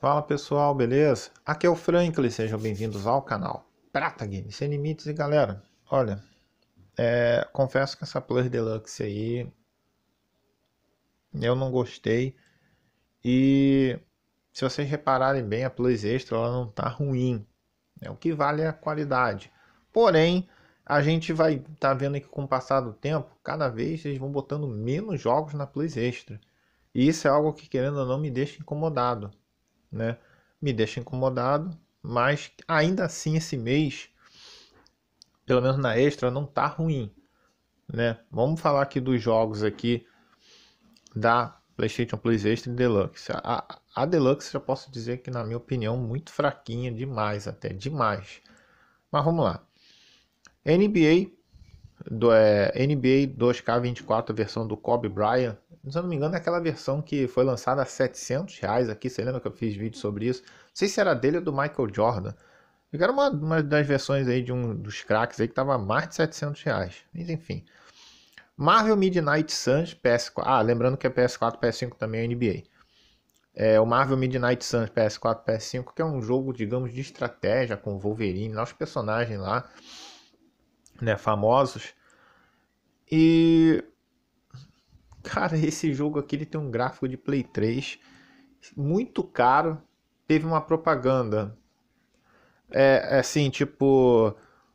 Fala pessoal, beleza? Aqui é o Franklin, sejam bem-vindos ao canal Prata Games Sem Limites e galera, olha, é, confesso que essa Plus Deluxe aí eu não gostei e se vocês repararem bem a Plus Extra ela não tá ruim, né? o que vale é a qualidade, porém a gente vai estar tá vendo que com o passar do tempo, cada vez eles vão botando menos jogos na Plus Extra e isso é algo que querendo ou não me deixa incomodado né? Me deixa incomodado, mas ainda assim esse mês, pelo menos na extra, não tá ruim, né? Vamos falar aqui dos jogos aqui da PlayStation Plus Extra e Deluxe. A, a Deluxe já posso dizer que na minha opinião muito fraquinha demais até demais. Mas vamos lá. NBA do é, NBA 2K24 a versão do Kobe Bryant se eu não me engano, é aquela versão que foi lançada a 700 reais aqui. Você lembra que eu fiz vídeo sobre isso? Não sei se era dele ou do Michael Jordan. Eu quero uma, uma das versões aí de um dos craques aí que tava mais de 700 reais. Mas enfim. Marvel Midnight Suns PS4. Ah, lembrando que é PS4, PS5 também é NBA. É, o Marvel Midnight Suns PS4, PS5, que é um jogo, digamos, de estratégia com Wolverine, lá né, os personagens lá, né, famosos. E Cara, esse jogo aqui ele tem um gráfico de Play 3 muito caro. Teve uma propaganda. É, é assim, tipo,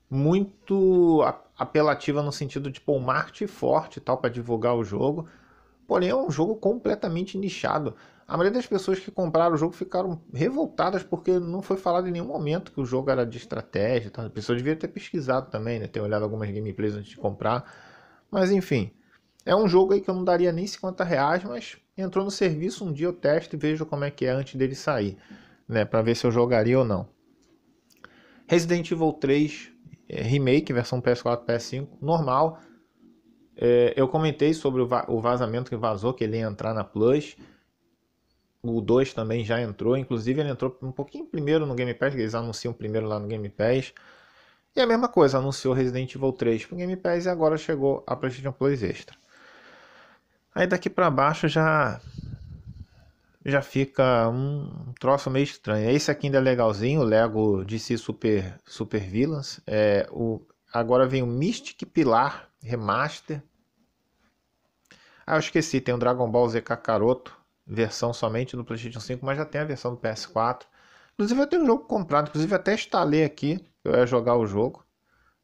muito apelativa no sentido de pôr um marketing forte tal para divulgar o jogo. Porém, é um jogo completamente nichado. A maioria das pessoas que compraram o jogo ficaram revoltadas porque não foi falado em nenhum momento que o jogo era de estratégia. tal A pessoa devia ter pesquisado também, né? ter olhado algumas gameplays antes de comprar. Mas enfim. É um jogo aí que eu não daria nem 50 reais, mas entrou no serviço, um dia eu testo e vejo como é que é antes dele sair, né, para ver se eu jogaria ou não. Resident Evil 3 é, Remake, versão PS4 PS5, normal. É, eu comentei sobre o, va o vazamento que vazou, que ele ia entrar na Plus. O 2 também já entrou, inclusive ele entrou um pouquinho primeiro no Game Pass, eles anunciam primeiro lá no Game Pass. E a mesma coisa, anunciou Resident Evil 3 pro Game Pass e agora chegou a PlayStation Plus Extra. Aí daqui para baixo já já fica um troço meio estranho. Esse aqui ainda é legalzinho, o Lego DC Super Super Villains. É, o, agora vem o Mystic Pilar Remaster. Ah, eu esqueci, tem o Dragon Ball Z Kakaroto, versão somente no PlayStation 5, mas já tem a versão do PS4. Inclusive eu tenho um jogo comprado, inclusive até instalei aqui, eu ia jogar o jogo.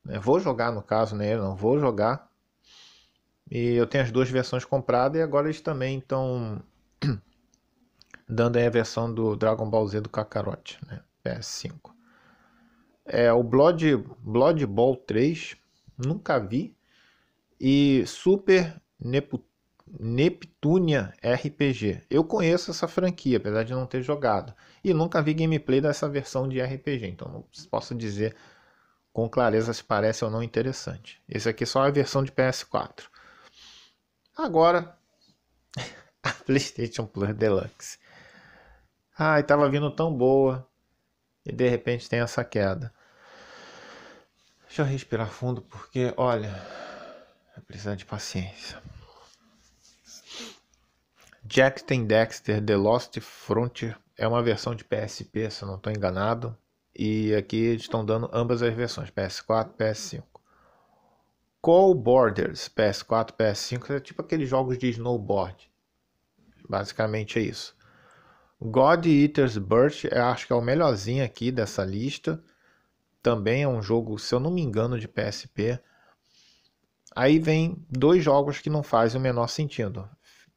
Né? Vou jogar no caso, né? Eu não vou jogar. E eu tenho as duas versões compradas e agora eles também estão dando aí a versão do Dragon Ball Z do Kakarot, né? PS5. É o Blood, Blood Ball 3, nunca vi. E Super Neptunia RPG. Eu conheço essa franquia, apesar de não ter jogado. E nunca vi gameplay dessa versão de RPG, então não posso dizer com clareza se parece ou não interessante. Esse aqui é só é a versão de PS4. Agora, a PlayStation Plus Deluxe. Ai, tava vindo tão boa e de repente tem essa queda. Deixa eu respirar fundo porque, olha, vai precisar de paciência. Jack Ten Dexter The Lost Frontier é uma versão de PSP, se eu não estou enganado. E aqui estão dando ambas as versões, PS4 e PS5. Call Borders PS4, PS5, é tipo aqueles jogos de snowboard. Basicamente é isso. God Eater's Birth, acho que é o melhorzinho aqui dessa lista. Também é um jogo, se eu não me engano, de PSP. Aí vem dois jogos que não fazem o menor sentido.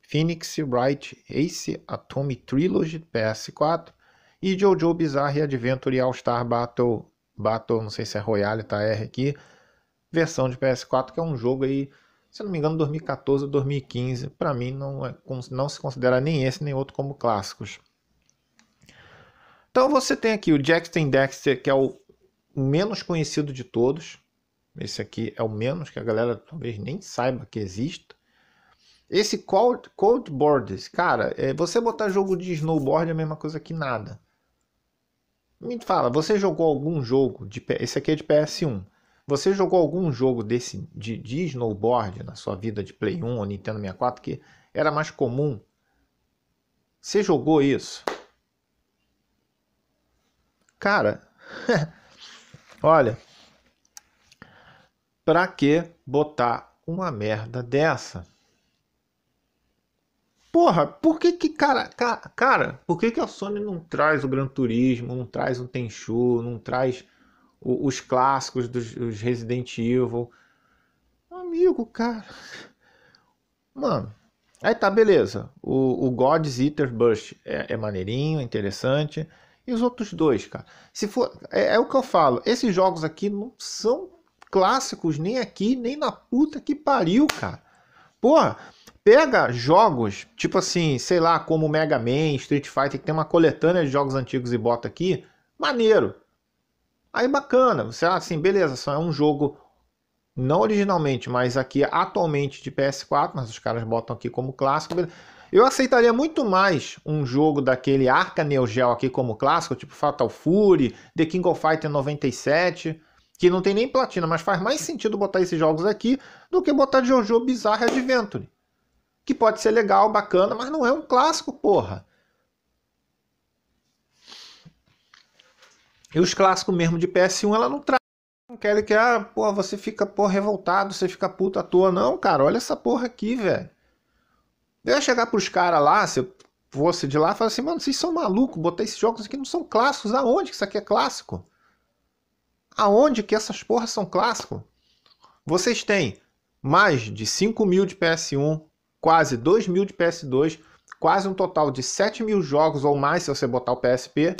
Phoenix Wright Ace Atomic Trilogy PS4 e Jojo Bizarre Adventure All Star Battle, Battle, não sei se é Royale, tá R aqui, versão de PS4, que é um jogo aí, se não me engano, 2014 ou 2015. Para mim, não, é, não se considera nem esse nem outro como clássicos. Então você tem aqui o Jackson Dexter, que é o menos conhecido de todos. Esse aqui é o menos que a galera talvez nem saiba que existe. Esse Cold, cold Borders, cara, é, você botar jogo de snowboard é a mesma coisa que nada. Me fala, você jogou algum jogo de esse aqui é de PS1? Você jogou algum jogo desse de, de snowboard na sua vida de Play 1 ou Nintendo 64 que era mais comum? Você jogou isso? Cara, olha, pra que botar uma merda dessa? Porra, por que que, cara, cara, cara por que que a Sony não traz o Gran Turismo, não traz o Tenchu, não traz os clássicos dos, Resident Evil. Amigo, cara. Mano. Aí tá, beleza. O, o God's Eater Bush é, é maneirinho, é interessante. E os outros dois, cara? Se for, é, é, o que eu falo. Esses jogos aqui não são clássicos nem aqui, nem na puta que pariu, cara. Porra, pega jogos, tipo assim, sei lá, como Mega Man, Street Fighter, que tem uma coletânea de jogos antigos e bota aqui. Maneiro. Aí bacana, você assim, beleza, só é um jogo não originalmente, mas aqui atualmente de PS4, mas os caras botam aqui como clássico. Eu aceitaria muito mais um jogo daquele Arca Neo Geo aqui como clássico, tipo Fatal Fury, The King of Fighter 97, que não tem nem platina, mas faz mais sentido botar esses jogos aqui do que botar Jojo Bizarre Adventure. Que pode ser legal, bacana, mas não é um clássico, porra. E os clássicos mesmo de PS1, ela não traz. Não querem que, ah, pô, você fica, pô, revoltado, você fica puto à toa. Não, cara, olha essa porra aqui, velho. Eu ia chegar pros caras lá, se eu fosse de lá, e falar assim, mano, vocês são malucos, botar esses jogos aqui não são clássicos. Aonde que isso aqui é clássico? Aonde que essas porras são clássico? Vocês têm mais de 5 mil de PS1, quase 2 mil de PS2, quase um total de 7 mil jogos ou mais se você botar o PSP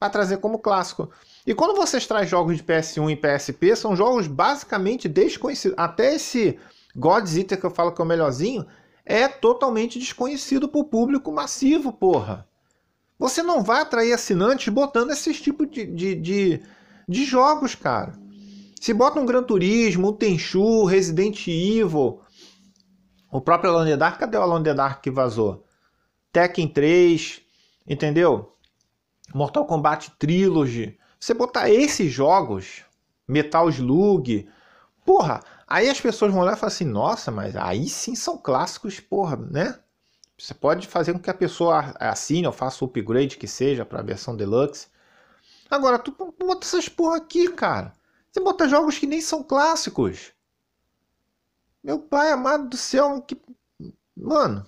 para trazer como clássico. E quando vocês trazem jogos de PS1 e PSP, são jogos basicamente desconhecidos. Até esse God's Eater que eu falo que é o melhorzinho, é totalmente desconhecido para o público massivo, porra. Você não vai atrair assinantes botando esses tipos de, de, de, de jogos, cara. Se bota um Gran Turismo, um Tenchu, Resident Evil, o próprio Alone in the Dark, cadê o Alone in the Dark que vazou? Tekken 3, entendeu? Mortal Kombat Trilogy. Você botar esses jogos, Metal Slug, porra, aí as pessoas vão lá e falam assim, nossa, mas aí sim são clássicos, porra, né? Você pode fazer com que a pessoa assine ou faça o upgrade que seja para a versão deluxe. Agora, tu bota essas porra aqui, cara. Você bota jogos que nem são clássicos. Meu pai amado do céu, que. Mano,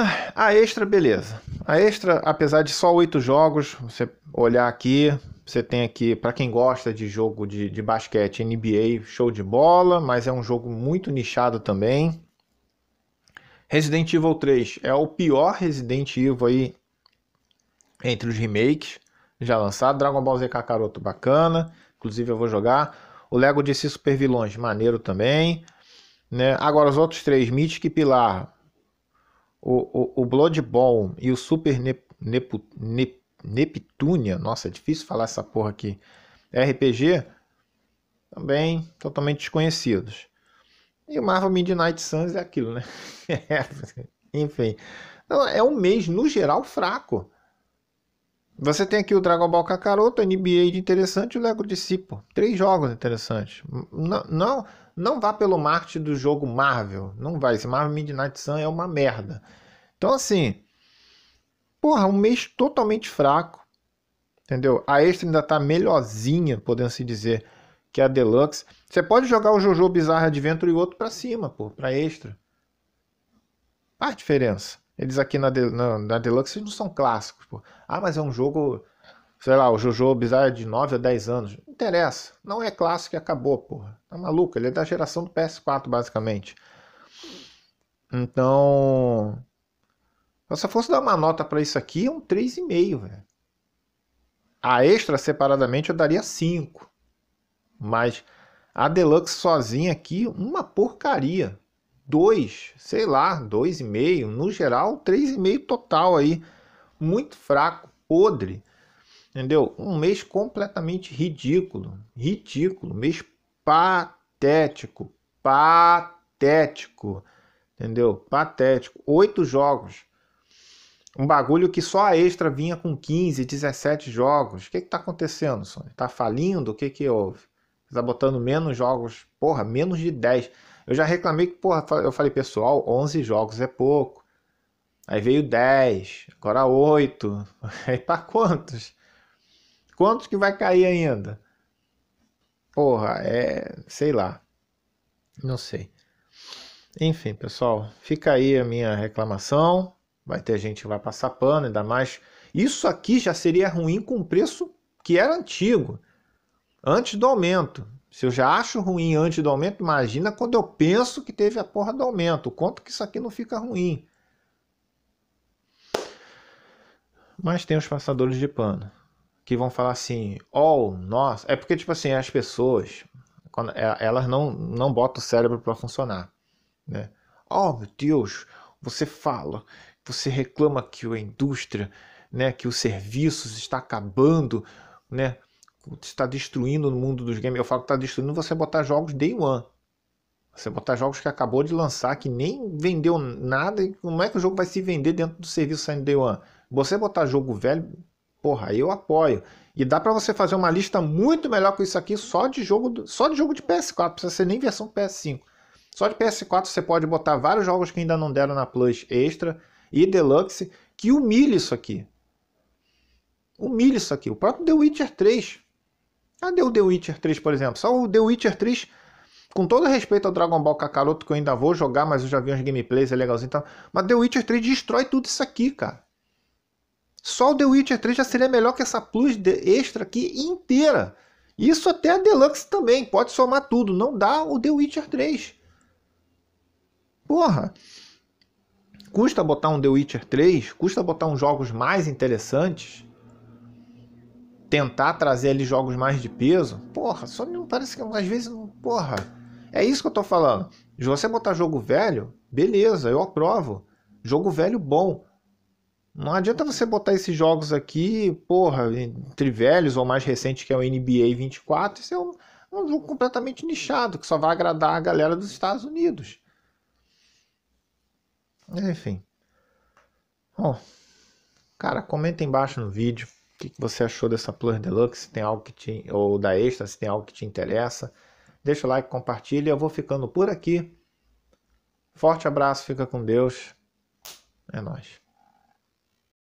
ah, a extra, beleza. A extra, apesar de só oito jogos, você olhar aqui, você tem aqui, para quem gosta de jogo de, de basquete, NBA, show de bola, mas é um jogo muito nichado também. Resident Evil 3 é o pior Resident Evil aí entre os remakes já lançado. Dragon Ball Z Kakaroto, bacana. Inclusive eu vou jogar. O Lego DC Super Vilões, maneiro também. Né? Agora os outros três, Mythic e Pilar, o, o, o Bloodborne e o Super Nep, Nep, Nep, Neptunia, nossa, é difícil falar essa porra aqui, RPG, também totalmente desconhecidos. E o Marvel Midnight Suns é aquilo, né? É, enfim, não, é um mês, no geral, fraco. Você tem aqui o Dragon Ball Kakaroto, NBA de interessante e o Lego pô. Três jogos interessantes. Não, não, não vá pelo marketing do jogo Marvel. Não vai. Esse Marvel Midnight Sun é uma merda. Então, assim. Porra, um mês totalmente fraco. Entendeu? A extra ainda tá melhorzinha, podemos se assim dizer, que a Deluxe. Você pode jogar o JoJo Bizarre Adventure e outro para cima, pô, pra extra. Faz diferença. Eles aqui na, na, na Deluxe não são clássicos, pô. Ah, mas é um jogo, sei lá, o Jojo Bizarre é de 9 a 10 anos. Não interessa. Não é clássico e acabou, porra. Tá maluco? Ele é da geração do PS4, basicamente. Então. Se eu fosse dar uma nota para isso aqui, é um 3,5, velho. A extra separadamente eu daria 5. Mas a Deluxe sozinha aqui, uma porcaria. 2, sei lá, 2,5, no geral 3,5 total aí, muito fraco, podre. Entendeu? Um mês completamente ridículo, ridículo, mês patético, patético. Entendeu? Patético. Oito jogos. Um bagulho que só a extra vinha com 15, 17 jogos. O que está acontecendo, Sony? Tá falindo? O que que houve? Tá botando menos jogos, porra, menos de 10. Eu já reclamei que, porra, eu falei, pessoal, 11 jogos é pouco. Aí veio 10, agora 8. Aí para quantos? Quantos que vai cair ainda? Porra, é. sei lá. Não sei. Enfim, pessoal, fica aí a minha reclamação. Vai ter gente que vai passar pano, ainda mais. Isso aqui já seria ruim com o preço que era antigo, antes do aumento. Se eu já acho ruim antes do aumento, imagina quando eu penso que teve a porra do aumento. Quanto que isso aqui não fica ruim? Mas tem os passadores de pano que vão falar assim: "Oh, nossa, é porque tipo assim, as pessoas quando é, elas não não botam o cérebro para funcionar, né? Oh, meu Deus, você fala, você reclama que a indústria, né, que os serviços está acabando, né? está destruindo no mundo dos games. Eu falo que está destruindo você botar jogos day one. Você botar jogos que acabou de lançar, que nem vendeu nada, e como é que o jogo vai se vender dentro do serviço saindo day one? Você botar jogo velho, porra, eu apoio. E dá para você fazer uma lista muito melhor com isso aqui só de jogo, só de jogo de PS4, precisa ser nem versão PS5. Só de PS4 você pode botar vários jogos que ainda não deram na Plus Extra e Deluxe que humilha isso aqui. Humilha isso aqui. O próprio The Witcher 3 Cadê ah, o The Witcher 3, por exemplo? Só o The Witcher 3, com todo respeito ao Dragon Ball Kakaroto, que eu ainda vou jogar, mas eu já vi uns gameplays, é legalzinho. Então... Mas The Witcher 3 destrói tudo isso aqui, cara. Só o The Witcher 3 já seria melhor que essa Plus extra aqui inteira. Isso até a Deluxe também, pode somar tudo. Não dá o The Witcher 3. Porra. Custa botar um The Witcher 3? Custa botar uns jogos mais interessantes? tentar trazer ali jogos mais de peso, porra, só me parece que é às vezes, porra, é isso que eu tô falando. Se você botar jogo velho, beleza, eu aprovo. Jogo velho bom. Não adianta você botar esses jogos aqui, porra, entre velhos ou mais recente que é o NBA 24, isso é um, é um jogo completamente nichado, que só vai agradar a galera dos Estados Unidos. Enfim. Bom, cara, comenta embaixo no vídeo. O que, que você achou dessa Plus Deluxe? Se tem algo que te, ou da Extra, se tem algo que te interessa. Deixa o like, compartilha. Eu vou ficando por aqui. Forte abraço, fica com Deus. É nóis.